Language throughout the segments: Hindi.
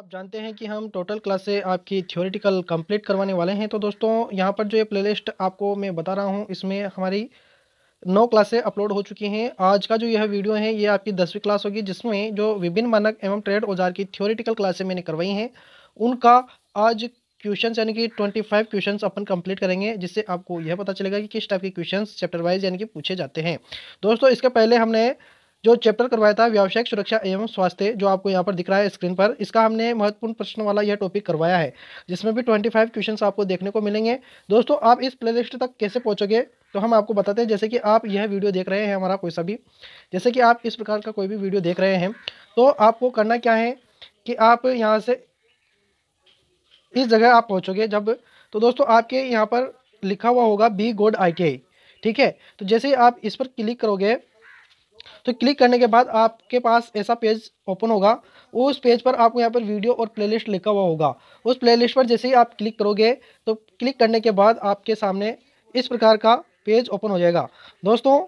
आप जानते हैं कि हम टोटल क्लासे आपकी थियोरिटिकल कंप्लीट करवाने वाले हैं तो दोस्तों यहाँ पर जो ये प्लेलिस्ट आपको मैं बता रहा हूँ इसमें हमारी नौ क्लासे अपलोड हो चुकी हैं आज का जो यह वीडियो है ये आपकी दसवीं क्लास होगी जिसमें जो विभिन्न मानक एवं ट्रेड औजार की थियोरिटिकल क्लासे मैंने करवाई हैं उनका आज क्वेश्चन यानी कि ट्वेंटी फाइव क्वेश्चन अपन कंप्लीट करेंगे जिससे आपको यह पता चलेगा कि किस टाइप के क्वेश्चन चैप्टर वाइज यानी कि पूछे जाते हैं दोस्तों इसके पहले हमने जो चैप्टर करवाया था व्यावसायिक सुरक्षा एवं स्वास्थ्य जो आपको यहाँ पर दिख रहा है स्क्रीन पर इसका हमने महत्वपूर्ण प्रश्न वाला यह टॉपिक करवाया है जिसमें भी ट्वेंटी फाइव क्वेश्चन आपको देखने को मिलेंगे दोस्तों आप इस प्लेलिस्ट तक कैसे पहुँचोगे तो हम आपको बताते हैं जैसे कि आप यह वीडियो देख रहे हैं हमारा कोई सा भी जैसे कि आप इस प्रकार का कोई भी वीडियो देख रहे हैं तो आपको करना क्या है कि आप यहाँ से इस जगह आप पहुँचोगे जब तो दोस्तों आपके यहाँ पर लिखा हुआ होगा बी गोड आई ठीक है तो जैसे ही आप इस पर क्लिक करोगे तो क्लिक करने के बाद आपके पास ऐसा पेज ओपन होगा उस पेज पर आपको यहाँ पर वीडियो और प्लेलिस्ट लिखा हुआ होगा उस प्लेलिस्ट पर जैसे ही आप क्लिक करोगे तो क्लिक करने के बाद आपके सामने इस प्रकार का पेज ओपन हो जाएगा दोस्तों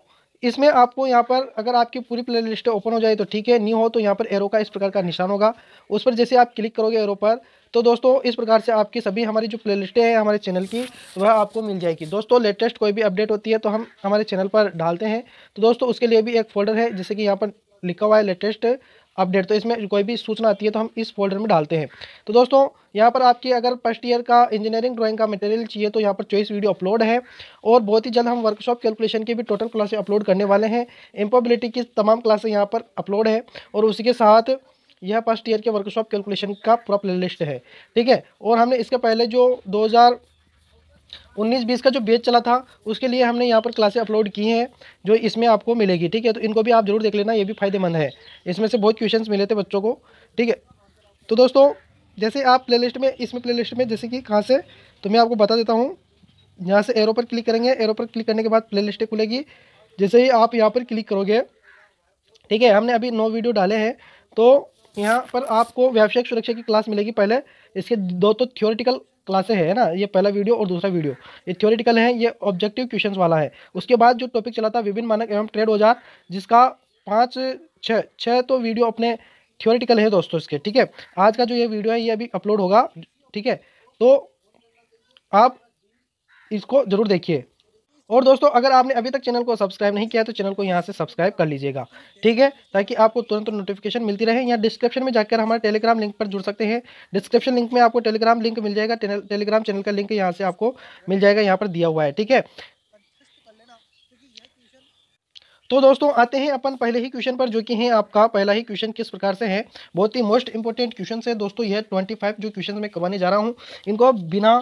इसमें आपको यहाँ पर अगर आपकी पूरी प्ले लिस्ट ओपन हो जाए तो ठीक है न्यू हो तो यहाँ पर एरो का इस प्रकार का निशान होगा उस पर जैसे आप क्लिक करोगे एरो पर तो दोस्तों इस प्रकार से आपकी सभी हमारी जो प्लेलिस्टें हैं हमारे चैनल की वह आपको मिल जाएगी दोस्तों लेटेस्ट कोई भी अपडेट होती है तो हम हमारे चैनल पर डालते हैं तो दोस्तों उसके लिए भी एक फ़ोल्डर है जैसे कि यहाँ पर लिखा हुआ है लेटेस्ट अपडेट तो इसमें कोई भी सूचना आती है तो हम इस फोल्डर में डालते हैं तो दोस्तों यहाँ पर आपकी अगर फर्स्ट ईयर का इंजीनियरिंग ड्राइंग का मटेरियल चाहिए तो यहाँ पर चॉइस वीडियो अपलोड है और बहुत ही जल्द हम वर्कशॉप कैलकुलेशन की भी टोटल क्लासेस अपलोड करने वाले हैं एम्पोबिलिटी की तमाम क्लासेस यहाँ पर अपलोड है और उसी के साथ यह फर्स्ट ईयर के वर्कशॉप कैलकुलेशन का पूरा प्ले लिस्ट है ठीक है और हमने इसके पहले जो दो उन्नीस बीस का जो बेच चला था उसके लिए हमने यहाँ पर क्लासे अपलोड की हैं जो इसमें आपको मिलेगी ठीक है तो इनको भी आप जरूर देख लेना ये भी फ़ायदेमंद है इसमें से बहुत क्वेश्चंस मिले थे बच्चों को ठीक है तो दोस्तों जैसे आप प्लेलिस्ट में इसमें प्लेलिस्ट में जैसे कि कहाँ से तो मैं आपको बता देता हूँ यहाँ से एरो पर क्लिक करेंगे एरो पर क्लिक करने के बाद प्ले लिस्ट खुलेगी जैसे ही आप यहाँ पर क्लिक करोगे ठीक है हमने अभी नौ वीडियो डाले हैं तो यहाँ पर आपको व्यावसायिक सुरक्षा की क्लास मिलेगी पहले इसके दो तो थियोरिटिकल क्लासे है ना ये पहला वीडियो और दूसरा वीडियो ये थियोरिटिकल है ये ऑब्जेक्टिव क्वेश्चंस वाला है उसके बाद जो टॉपिक चला था विभिन्न मानक एवं ट्रेड औजार जिसका पाँच छः छः तो वीडियो अपने थियोरिटिकल है दोस्तों इसके ठीक है आज का जो ये वीडियो है ये अभी अपलोड होगा ठीक है तो आप इसको ज़रूर देखिए और दोस्तों अगर आपने अभी तक चैनल को सब्सक्राइब नहीं किया तो चैनल को यहाँ से सब्सक्राइब कर लीजिएगा ठीक है ताकि आपको तुरंत नोटिफिकेशन मिलती रहे यहाँ डिस्क्रिप्शन में जाकर हमारे टेलीग्राम लिंक पर जुड़ सकते हैं डिस्क्रिप्शन लिंक में आपको टेलीग्राम लिंक मिल जाएगा टेलीग्राम चैनल का लिंक यहाँ से आपको मिल जाएगा यहाँ पर दिया हुआ है ठीक है तो दोस्तों आते हैं अपन पहले ही क्वेश्चन पर जो कि है आपका पहला ही क्वेश्चन किस प्रकार से है बहुत ही मोस्ट इंपॉर्टेंट क्वेश्चन है दोस्तों यह 25 जो क्वेश्चन मैं करवाने जा रहा हूँ इनको बिना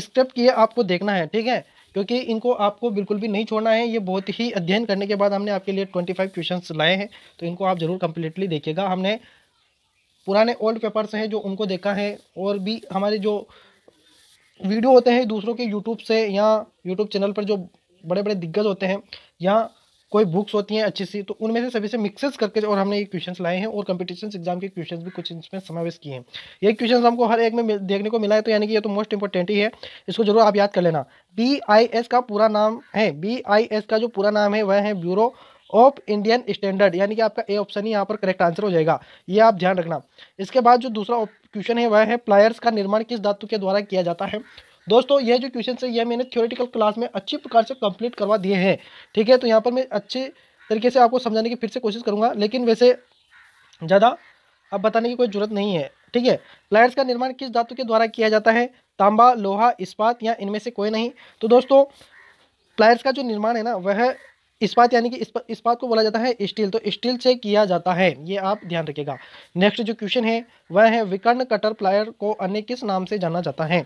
स्टेप किए आपको देखना है ठीक है क्योंकि इनको आपको बिल्कुल भी नहीं छोड़ना है ये बहुत ही अध्ययन करने के बाद हमने आपके लिए ट्वेंटी फाइव ट्यूशन्स लाए हैं तो इनको आप ज़रूर कम्प्लीटली देखिएगा हमने पुराने ओल्ड पेपर्स हैं जो उनको देखा है और भी हमारे जो वीडियो होते हैं दूसरों के यूट्यूब से या यूट्यूब चैनल पर जो बड़े बड़े दिग्गज होते हैं या कोई बुक्स होती हैं अच्छी सी तो उनमें से सभी से मिक्सेस करके और हमने ये क्वेश्चंस लाए हैं और कॉम्पिटिशन एग्जाम के क्वेश्चंस भी कुछ इसमें समावेश किए हैं ये क्वेश्चंस हमको हर एक में देखने को मिला है तो यानी कि ये तो मोस्ट इंपॉर्टेंट ही है इसको जरूर आप याद कर लेना बी आई एस का पूरा नाम है बी आई एस का जो पूरा नाम है वह है ब्यूरो ऑफ इंडियन स्टैंडर्ड यानी कि आपका ए ऑप्शन ही यहाँ पर करेक्ट आंसर हो जाएगा ये आप ध्यान रखना इसके बाद जो दूसरा क्वेश्चन है वह है प्लायर्स का निर्माण किस धातु के द्वारा किया जाता है दोस्तों ये जो क्वेश्चन है यह मैंने थियोरेटिकल क्लास में अच्छी प्रकार से कंप्लीट करवा दिए हैं ठीक है तो यहाँ पर मैं अच्छे तरीके से आपको समझाने की फिर से कोशिश करूँगा लेकिन वैसे ज़्यादा अब बताने की कोई जरूरत नहीं है ठीक है प्लायर्स का निर्माण किस धातु के द्वारा किया जाता है तांबा लोहा इस्पात या इनमें से कोई नहीं तो दोस्तों प्लायर्स का जो निर्माण है ना वह इस्पात यानी कि इस्पात को बोला जाता है स्टील तो स्टील से किया जाता है ये आप ध्यान रखिएगा नेक्स्ट जो क्वेश्चन है वह है विकर्ण कटर प्लायर को अन्य किस नाम से जाना जाता है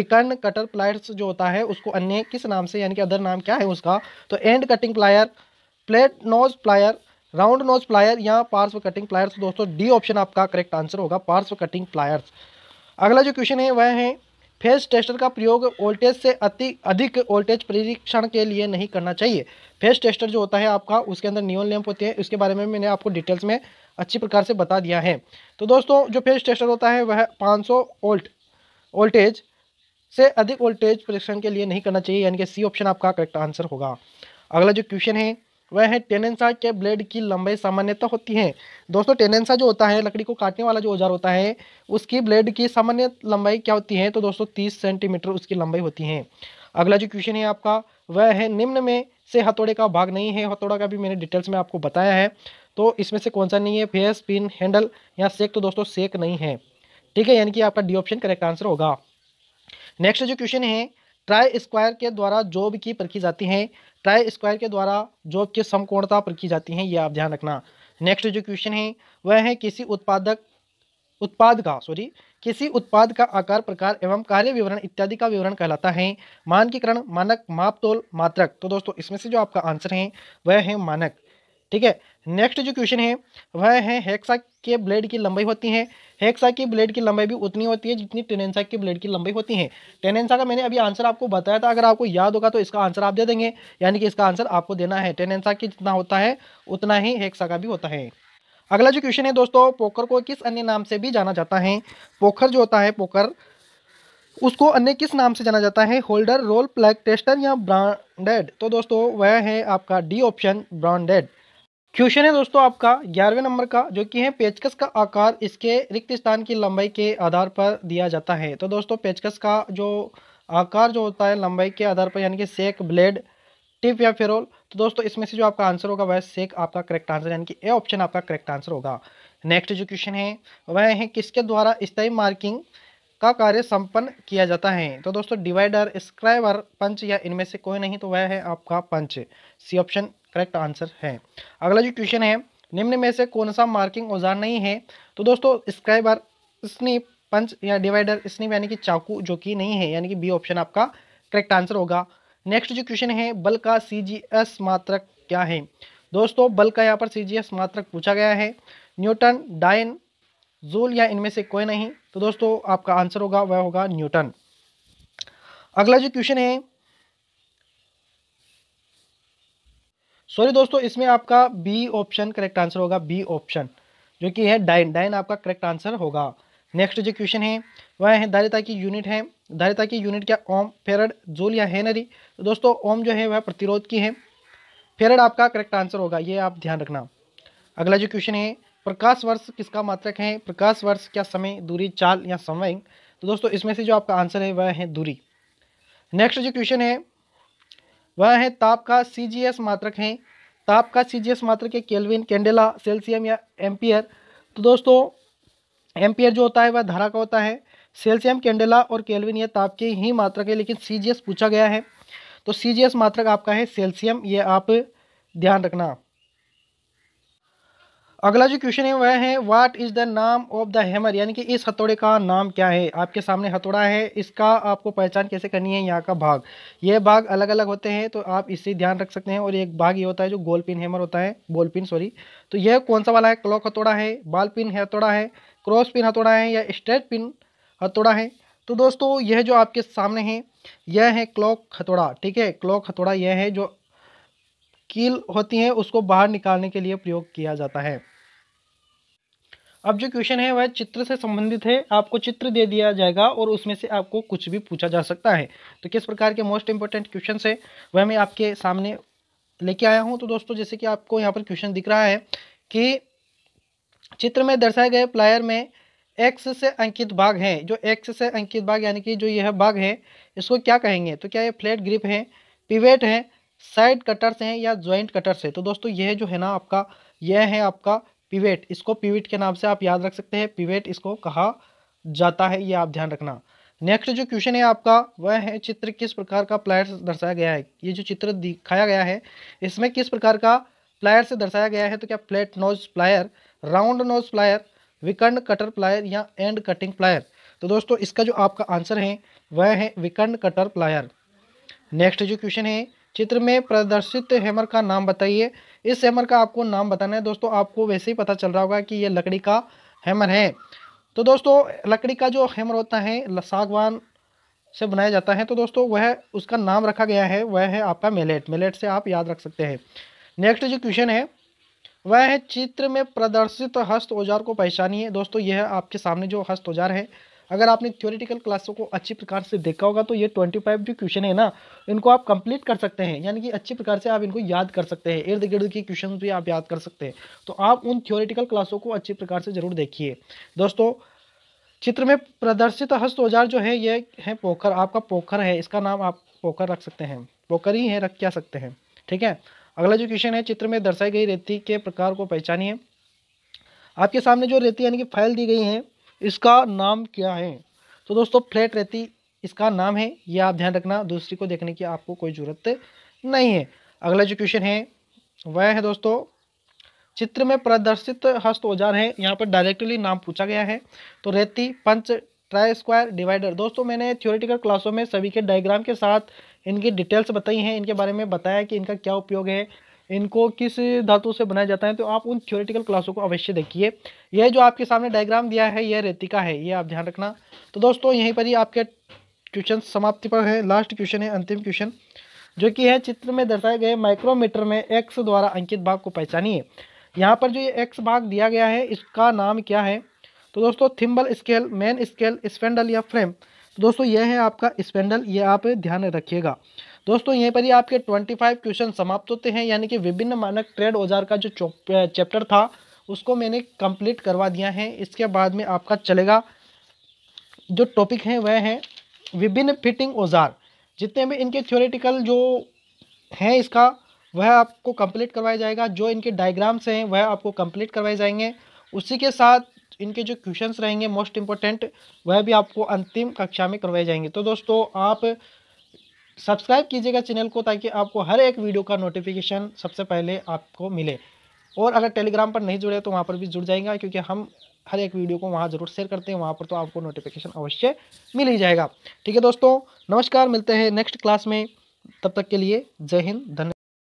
विकर्ण कटर प्लायर्स जो होता है उसको अन्य किस नाम से यानी कि अदर नाम क्या है उसका तो end cutting plier plate nose plier round nose plier या पार्स कटिंग प्लायर्स दोस्तों डी ऑप्शन आपका करेक्ट आंसर होगा पार्स कटिंग प्लायर्स अगला जो क्वेश्चन है वह है फेस टेस्टर का प्रयोग वोल्टेज से अति अधिक वोल्टेज परीक्षण के लिए नहीं करना चाहिए फेस टेस्टर जो होता है आपका उसके अंदर नियोन लैम्प होते हैं उसके बारे में मैंने आपको डिटेल्स में अच्छी प्रकार से बता दिया है तो दोस्तों जो फेस टेस्टर होता है वह सौ वोल्ट वोल्टेज से अधिक वोल्टेज परीक्षण के लिए नहीं करना चाहिए यानी कि सी ऑप्शन आपका करेक्ट आंसर होगा अगला जो क्वेश्चन है वह है टेनेंसा के ब्लेड की लंबाई सामान्यतः होती है दोस्तों टेनेंसा जो होता है लकड़ी को काटने वाला जो औजार होता है उसकी ब्लेड की सामान्य लंबाई क्या होती है तो दोस्तों तीस सेंटीमीटर उसकी लंबाई होती है अगला जो क्वेश्चन है आपका वह है निम्न में से हथौड़े का भाग नहीं है हथौड़ा का भी मैंने डिटेल्स में आपको बताया है तो इसमें से कौन सा नहीं है फेस पिन हैंडल या सेक तो दोस्तों सेक नहीं है ठीक है यानी कि आपका डी ऑप्शन करेक्ट आंसर होगा नेक्स्ट जो क्वेश्चन है ट्राई स्क्वायर के द्वारा जॉब की परखी जाती है ट्राई स्क्वायर के द्वारा जॉब कि समकोणता पर की जाती है ये आप ध्यान रखना नेक्स्ट जो क्वेश्चन है वह है किसी उत्पादक उत्पाद का सॉरी किसी उत्पाद का आकार प्रकार एवं कार्य विवरण इत्यादि का विवरण कहलाता है मानकीकरण मानक माप तोल मात्रक तो दोस्तों इसमें से जो आपका आंसर है वह है मानक ठीक है नेक्स्ट जो क्वेश्चन है वह है हेक्सा के ब्लेड की लंबाई होती है हेक्सा की ब्लेड की लंबाई भी उतनी होती है जितनी टेनेंसा की ब्लेड की लंबाई होती है टेनेंसा का मैंने अभी आंसर आपको बताया था अगर आपको याद होगा तो इसका आंसर आप दे देंगे यानी कि इसका आंसर आपको देना है टेनेंसा की जितना होता है उतना ही हेक्सा का भी होता है अगला जो क्वेश्चन है दोस्तों पोखर को किस अन्य नाम से भी जाना जाता है पोखर जो होता है पोखर उसको अन्य किस नाम से जाना जाता है होल्डर रोल प्लग टेस्टर या ब्रांडेड तो दोस्तों वह है आपका डी ऑप्शन ब्रांडेड क्वेश्चन है दोस्तों आपका ग्यारहवें नंबर का जो कि है पेचकस का आकार इसके रिक्त स्थान की लंबाई के आधार पर दिया जाता है तो दोस्तों पेचकस का जो आकार जो होता है लंबाई के आधार पर यानी कि सेक ब्लेड टिप या फेरोल तो दोस्तों इसमें से जो आपका आंसर होगा वह सेक आपका करेक्ट आंसर यानी कि ए ऑप्शन आपका करेक्ट आंसर होगा नेक्स्ट जो क्वेश्चन है वह है किसके द्वारा स्थायी मार्किंग का कार्य संपन्न किया जाता है तो दोस्तों डिवाइडर स्क्राइबर पंच या इनमें से कोई नहीं तो वह है आपका punch C option correct answer है अगला जो क्वेश्चन है निम्न में से कौन सा मार्किंग औजार नहीं है तो दोस्तों स्क्राइबर स्निप पंच या डिवाइडर स्निप यानी कि चाकू जो कि नहीं है यानी कि बी ऑप्शन आपका करेक्ट आंसर होगा नेक्स्ट जो क्वेश्चन है बल का सी मात्रक क्या है दोस्तों बल का यहाँ पर सी मात्रक पूछा गया है न्यूटन डायन जूल या इनमें से कोई नहीं तो दोस्तों आपका आंसर होगा वह होगा न्यूटन अगला जो क्वेश्चन है सॉरी दोस्तों इसमें आपका बी ऑप्शन करेक्ट आंसर होगा बी ऑप्शन जो कि है डाइन डाइन आपका करेक्ट आंसर होगा नेक्स्ट जो क्वेश्चन है वह है धारिता की यूनिट है धारिता की यूनिट क्या ओम फेरड जोल या हैनरी तो दोस्तों ओम जो है वह प्रतिरोध की है फेरड आपका करेक्ट आंसर होगा ये आप ध्यान रखना अगला जो क्वेश्चन है प्रकाश वर्ष किसका मात्रक है प्रकाश वर्ष क्या समय दूरी चाल या समय तो दोस्तों इसमें से जो आपका आंसर है वह है दूरी नेक्स्ट जो क्वेश्चन है वह है ताप का सी मात्रक है ताप का सी मात्रक है केल्विन कैंडेला सेल्सियम या एम्पियर तो दोस्तों एम्पियर जो होता है वह धारा का होता है सेल्सियम कैंडेला और केल्विन ये ताप के ही मात्रक है लेकिन सी पूछा गया है तो सी मात्रक आपका है सेल्सियम ये आप ध्यान रखना अगला जो क्वेश्चन है वह है व्हाट इज़ द नाम ऑफ द हैमर यानी कि इस हथौड़े का नाम क्या है आपके सामने हथौड़ा है इसका आपको पहचान कैसे करनी है यहाँ का भाग ये भाग अलग अलग होते हैं तो आप इससे ध्यान रख सकते हैं और एक भाग ये होता है जो गोल पिन हैमर होता है बॉल पिन सॉरी तो यह कौन सा वाला है क्लॉक हथौड़ा है बाल पिन हथौड़ा है क्रॉस पिन हथौड़ा है या स्ट्रेट पिन हथौड़ा है तो दोस्तों यह जो आपके सामने है यह है क्लॉक हथौड़ा ठीक है क्लॉक हथौड़ा यह है जो कील होती है उसको बाहर निकालने के लिए प्रयोग किया जाता है अब जो क्वेश्चन है वह चित्र से संबंधित है आपको चित्र दे दिया जाएगा और उसमें से आपको कुछ भी पूछा जा सकता है तो किस प्रकार के मोस्ट इंपॉर्टेंट क्वेश्चन है वह मैं आपके सामने लेके आया हूँ तो दोस्तों जैसे कि आपको यहाँ पर क्वेश्चन दिख रहा है कि चित्र में दर्शाए गए प्लायर में एक्स से अंकित भाग है जो एक्स से अंकित भाग यानी कि जो यह भाग है इसको क्या कहेंगे तो क्या ये फ्लैट ग्रिप है पिवेट है साइड कटर्स हैं या ज्वाइंट कटर्स है तो दोस्तों यह जो है ना आपका यह है आपका पिवेट इसको पिवेट के नाम से आप याद रख सकते हैं पिवेट इसको कहा जाता है ये आप ध्यान रखना नेक्स्ट जो क्वेश्चन है आपका वह है चित्र किस प्रकार का प्लायर दर्शाया गया है ये जो चित्र दिखाया गया है इसमें किस प्रकार का प्लायर से दर्शाया गया है तो क्या flat nose plier round nose plier विकर्ण कटर प्लायर या एंड कटिंग प्लायर तो दोस्तों इसका जो आपका आंसर है वह है विकर्ण कटर प्लायर नेक्स्ट जो क्वेश्चन है चित्र में प्रदर्शित हैमर का नाम बताइए इस हैमर का आपको नाम बताना है दोस्तों आपको वैसे ही पता चल रहा होगा कि ये लकड़ी का हैमर है तो दोस्तों लकड़ी का जो हैमर होता है सागवान से बनाया जाता है तो दोस्तों वह उसका नाम रखा गया है वह है आपका मेलेट मेलेट से आप याद रख सकते हैं नेक्स्ट जो क्वेश्चन है वह है चित्र में प्रदर्शित हस्त औजार को पहचानिए दोस्तों यह आपके सामने जो हस्त औजार है अगर आपने थ्योरिटिकल क्लासों को अच्छी प्रकार से देखा होगा तो ये ट्वेंटी फाइव जो क्वेश्चन है ना इनको आप कंप्लीट कर सकते हैं यानी कि अच्छी प्रकार से आप इनको याद कर सकते हैं इर्द गिर्द की क्वेश्चन भी आप याद कर सकते हैं तो आप उन थ्योरिटिकल क्लासों को अच्छी प्रकार से जरूर देखिए दोस्तों चित्र में प्रदर्शित हस्त औजार जो है ये है पोखर आपका पोखर है इसका नाम आप पोखर रख सकते हैं पोखर ही है रख क्या सकते हैं ठीक है अगला जो क्वेश्चन है चित्र में दर्शाई गई रेती के प्रकार को पहचानिए आपके सामने जो रेती यानी कि फाइल दी गई है इसका नाम क्या है तो दोस्तों फ्लैट रेती इसका नाम है यह आप ध्यान रखना दूसरी को देखने की आपको कोई ज़रूरत नहीं है अगला जो क्वेश्चन है वह है दोस्तों चित्र में प्रदर्शित हस्त औजार है यहाँ पर डायरेक्टली नाम पूछा गया है तो रेती पंच ट्राई स्क्वायर डिवाइडर दोस्तों मैंने थियोरिटिकल क्लासों में सभी के डायग्राम के साथ इनकी डिटेल्स बताई हैं इनके बारे में बताया कि इनका क्या उपयोग है इनको किस धातु से बनाया जाता है तो आप उन थ्योरेटिकल क्लासों को अवश्य देखिए यह जो आपके सामने डायग्राम दिया है यह रेतिका है ये आप ध्यान रखना तो दोस्तों यहीं पर ही आपके क्वेश्चन समाप्ति पर है लास्ट क्वेश्चन है अंतिम क्वेश्चन जो कि है चित्र में दर्शाए गए माइक्रोमीटर में एक्स द्वारा अंकित भाग को पहचानिए यहाँ पर जो ये एक्स भाग दिया गया है इसका नाम क्या है तो दोस्तों thimble scale main scale spindle या फ्रेम तो दोस्तों यह है आपका स्पेंडल ये आप ध्यान रखिएगा दोस्तों यहीं पर ही आपके 25 क्वेश्चन समाप्त होते हैं यानी कि विभिन्न मानक ट्रेड औजार का जो चैप्टर था उसको मैंने कंप्लीट करवा दिया है इसके बाद में आपका चलेगा जो टॉपिक है वह है विभिन्न फिटिंग औजार जितने भी इनके थ्योरेटिकल जो हैं इसका वह आपको कंप्लीट करवाया जाएगा जो इनके डायग्राम्स हैं वह आपको कंप्लीट करवाए जाएंगे उसी के साथ इनके जो क्वेश्चंस रहेंगे मोस्ट इम्पोर्टेंट वह भी आपको अंतिम कक्षा में करवाए जाएंगे तो दोस्तों आप सब्सक्राइब कीजिएगा चैनल को ताकि आपको हर एक वीडियो का नोटिफिकेशन सबसे पहले आपको मिले और अगर टेलीग्राम पर नहीं जुड़े तो वहाँ पर भी जुड़ जाएगा क्योंकि हम हर एक वीडियो को वहाँ ज़रूर शेयर करते हैं वहाँ पर तो आपको नोटिफिकेशन अवश्य मिल ही जाएगा ठीक है दोस्तों नमस्कार मिलते हैं नेक्स्ट क्लास में तब तक के लिए जय हिंद धन्यवाद